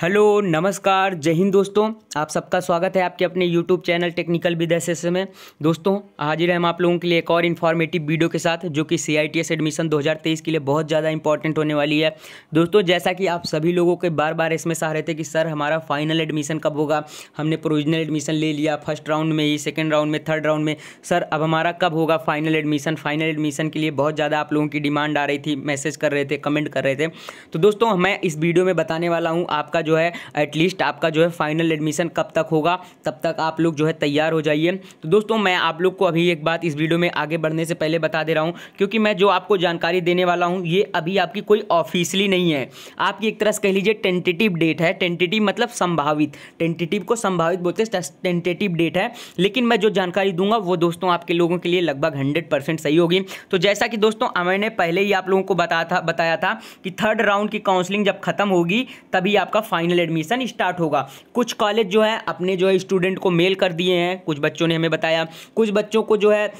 hello नमस्कार जय हिंद दोस्तों आप सबका स्वागत है आपके अपने YouTube channel technical with S में दोस्तों हाजिर है हम आप लोगों के लिए एक और इन्फॉर्मेटिव वीडियो के साथ जो कि सी एडमिशन 2023 के लिए बहुत ज़्यादा इंपॉर्टेंट होने वाली है दोस्तों जैसा कि आप सभी लोगों के बार बार इसमें चाह रहे थे कि सर हमारा फाइनल एडमिशन कब होगा हमने प्रोविजनल एडमिशन ले लिया फर्स्ट राउंड में ही सेकेंड राउंड में थर्ड राउंड में सर अब हमारा कब होगा फाइनल एडमिशन फाइनल एडमिशन के लिए बहुत ज़्यादा आप लोगों की डिमांड आ रही थी मैसेज कर रहे थे कमेंट कर रहे थे तो दोस्तों मैं इस वीडियो में बताने वाला हूँ आपका जो है एटलीस्ट आपका जो है फाइनल एडमिशन कब तक होगा तब तक आप लोग जो है तैयार हो जाइए तो दोस्तों मैं आप लोग को अभी एक बात इस वीडियो में आगे बढ़ने से पहले बता दे रहा हूँ क्योंकि मैं जो आपको जानकारी देने वाला हूँ ये अभी आपकी कोई ऑफिशियली नहीं है आपकी एक तरह से कह लीजिए टेंटेटिव डेट है टेंटेटिव मतलब संभावित टेंटेटिव को संभावित बोलते टेंटेटिव डेट है लेकिन मैं जो जानकारी दूंगा वो दोस्तों आपके लोगों के लिए लगभग हंड्रेड परसेंट सही होगी तो जैसा कि दोस्तों मैंने पहले ही आप लोगों को बताया था बताया था कि थर्ड राउंड की काउंसलिंग जब खत्म होगी तभी आपका फाइनल एडमिशन स्टार्ट होगा कुछ कॉलेज जो है अपने जो है स्टूडेंट को मेल कर दिए हैं कुछ बच्चों ने हमें बताया कुछ बच्चों को जो है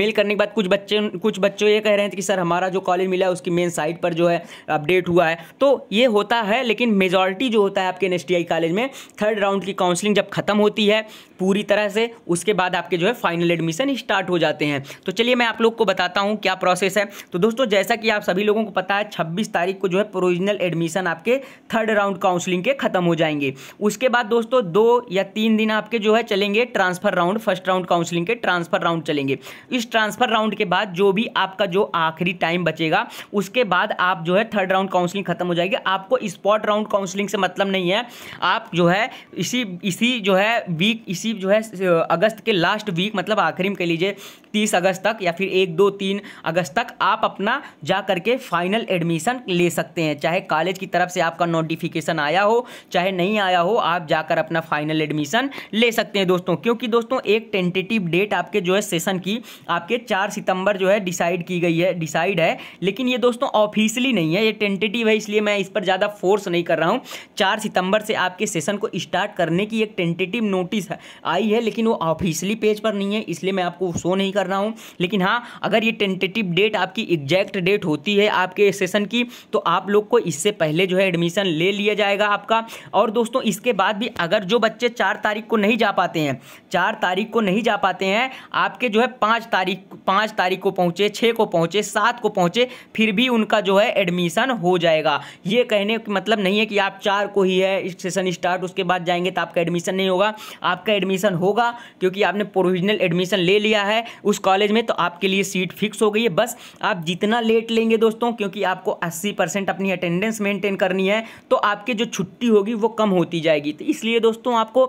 मेल करने के बाद कुछ बच्चे कुछ बच्चों ये कह रहे हैं कि सर हमारा जो कॉलेज मिला है उसकी मेन साइट पर जो है अपडेट हुआ है तो ये होता है लेकिन मेजॉरिटी जो होता है आपके एन कॉलेज में थर्ड राउंड की काउंसलिंग जब खत्म होती है पूरी तरह से उसके बाद आपके जो है फाइनल एडमिशन स्टार्ट हो जाते हैं तो चलिए मैं आप लोग को बताता हूँ क्या प्रोसेस है तो दोस्तों जैसा कि आप सभी लोगों को पता है छब्बीस तारीख को जो है प्रोविजनल एडमिशन आपके थर्ड राउंड काउंसलिंग के खत्म हो जाएंगे उसके बाद दोस्तों दो या तीन दिन आपके जो है चलेंगे transfer round first round counselling के ट्रांसफर राउंड चलेंगे इस ट्रांसफर राउंड के बाद जो भी आपका जो आखिरी टाइम बचेगा उसके बाद आप जो है थर्ड राउंड काउंसलिंग खत्म हो जाएगी आपको स्पॉट राउंड काउंसलिंग से मतलब नहीं है आप जो है इसी इसी जो है वीक इसी करीब जो है अगस्त के लास्ट वीक मतलब आखिरी में कह लीजिए तीस अगस्त तक या फिर एक दो तीन अगस्त तक आप अपना जा करके फाइनल एडमिशन ले सकते हैं चाहे कॉलेज की तरफ से आपका नोटिफिकेशन आया हो चाहे नहीं आया हो आप जाकर अपना फाइनल एडमिशन ले सकते हैं दोस्तों क्योंकि दोस्तों एक टेंटेटिव डेट आपके जो है सेशन की आपके चार सितंबर जो है डिसाइड की गई है डिसाइड है लेकिन ये दोस्तों ऑफिशियली नहीं है ये टेंटेटिव है इसलिए मैं इस पर ज़्यादा फोर्स नहीं कर रहा हूँ चार सितंबर से आपके सेशन को स्टार्ट करने की एक टेंटेटिव नोटिस आई है लेकिन वो ऑफिशियली पेज पर नहीं है इसलिए मैं आपको शो नहीं कर रहा हूँ लेकिन हाँ अगर ये टेंटेटिव डेट आपकी एग्जैक्ट डेट होती है आपके सेशन की तो आप लोग को इससे पहले जो है एडमिशन ले लिया जाएगा आपका और दोस्तों इसके बाद भी अगर जो बच्चे चार तारीख को नहीं जा पाते हैं चार तारीख को नहीं जा पाते हैं आपके जो है पाँच तारीख पाँच तारीख को पहुँचे छः को पहुँचे सात को पहुँचे फिर भी उनका जो है एडमिशन हो जाएगा ये कहने मतलब नहीं है कि आप चार को ही है सेशन स्टार्ट उसके बाद जाएंगे तो आपका एडमिशन नहीं होगा आपका एडमिशन होगा क्योंकि आपने प्रोविजनल एडमिशन ले लिया है उस कॉलेज में तो आपके लिए सीट फिक्स हो गई है बस आप जितना लेट लेंगे दोस्तों क्योंकि आपको 80 परसेंट अपनी अटेंडेंस मेंटेन करनी है तो आपकी जो छुट्टी होगी वो कम होती जाएगी तो इसलिए दोस्तों आपको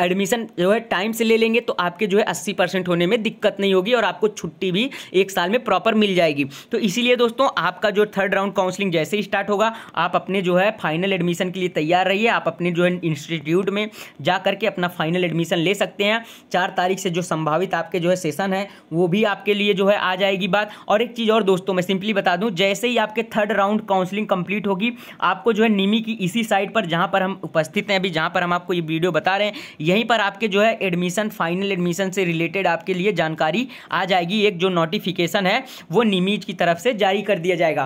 एडमिशन जो है टाइम से ले लेंगे तो आपके जो है अस्सी परसेंट होने में दिक्कत नहीं होगी और आपको छुट्टी भी एक साल में प्रॉपर मिल जाएगी तो इसीलिए दोस्तों आपका जो थर्ड राउंड काउंसलिंग जैसे ही स्टार्ट होगा आप अपने जो है फाइनल एडमिशन के लिए तैयार रहिए आप अपने जो है इंस्टीट्यूट में जा करके अपना फाइनल एडमिशन ले सकते हैं चार तारीख से जो संभावित आपके जो है सेशन है वो भी आपके लिए जो है आ जाएगी बात और एक चीज़ और दोस्तों मैं सिंपली बता दूँ जैसे ही आपके थर्ड राउंड काउंसलिंग कंप्लीट होगी आपको जो है निमी की इसी साइट पर जहाँ पर हम उपस्थित हैं अभी जहाँ पर हम आपको ये वीडियो बता रहे हैं यहीं पर आपके जो है एडमिशन फाइनल एडमिशन से रिलेटेड आपके लिए जानकारी आ जाएगी एक जो नोटिफिकेशन है वो निमीज की तरफ से जारी कर दिया जाएगा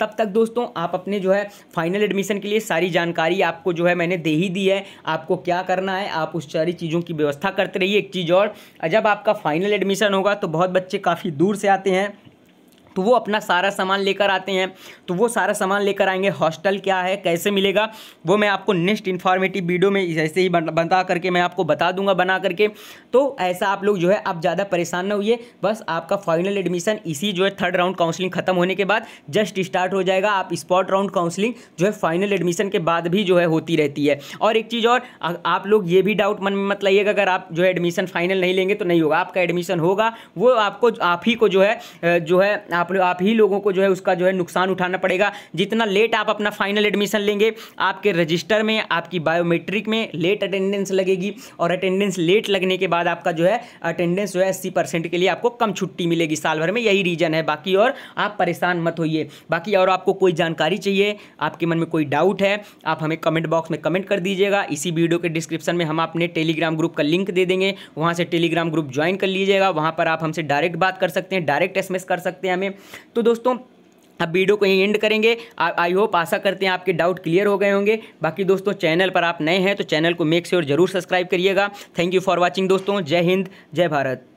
तब तक दोस्तों आप अपने जो है फाइनल एडमिशन के लिए सारी जानकारी आपको जो है मैंने दे ही दी है आपको क्या करना है आप उस सारी चीज़ों की व्यवस्था करते रहिए एक चीज़ और जब आपका फाइनल एडमिशन होगा तो बहुत बच्चे काफ़ी दूर से आते हैं तो वो अपना सारा सामान लेकर आते हैं तो वो सारा सामान लेकर आएंगे हॉस्टल क्या है कैसे मिलेगा वो मैं आपको नेक्स्ट इन्फॉर्मेटिव वीडियो में ऐसे ही बता करके मैं आपको बता दूंगा बना करके तो ऐसा आप लोग जो है आप ज़्यादा परेशान ना होइए बस आपका फाइनल एडमिशन इसी जो है थर्ड राउंड काउंसलिंग खत्म होने के बाद जस्ट स्टार्ट हो जाएगा आप स्पॉट राउंड काउंसलिंग जो है फाइनल एडमिशन के बाद भी जो है होती रहती है और एक चीज़ और आप लोग ये भी डाउट मन में मत लाइएगा अगर आप जो है एडमिशन फाइनल नहीं लेंगे तो नहीं होगा आपका एडमिशन होगा वो आपको आप ही को जो है जो है आप आप ही लोगों को जो है उसका जो है नुकसान उठाना पड़ेगा जितना लेट आप अपना फाइनल एडमिशन लेंगे आपके रजिस्टर में आपकी बायोमेट्रिक में लेट अटेंडेंस लगेगी और अटेंडेंस लेट लगने के बाद आपका जो है अटेंडेंस जो है अस्सी के लिए आपको कम छुट्टी मिलेगी साल भर में यही रीज़न है बाकी और आप परेशान मत होइए बाकी और आपको कोई जानकारी चाहिए आपके मन में कोई डाउट है आप हमें कमेंट बॉक्स में कमेंट कर दीजिएगा इसी वीडियो के डिस्क्रिप्शन में हम अपने टेलीग्राम ग्रुप का लिंक दे देंगे वहाँ से टेलीग्राम ग्रुप ज्वाइन कर लीजिएगा वहाँ पर आप हमसे डायरेक्ट बात कर सकते हैं डायरेक्ट एस कर सकते हैं हमें तो दोस्तों अब वीडियो को यहीं एंड करेंगे आई होप आशा करते हैं आपके डाउट क्लियर हो गए होंगे बाकी दोस्तों चैनल पर आप नए हैं तो चैनल को मेक श्योर जरूर सब्सक्राइब करिएगा थैंक यू फॉर वॉचिंग दोस्तों जय हिंद जय भारत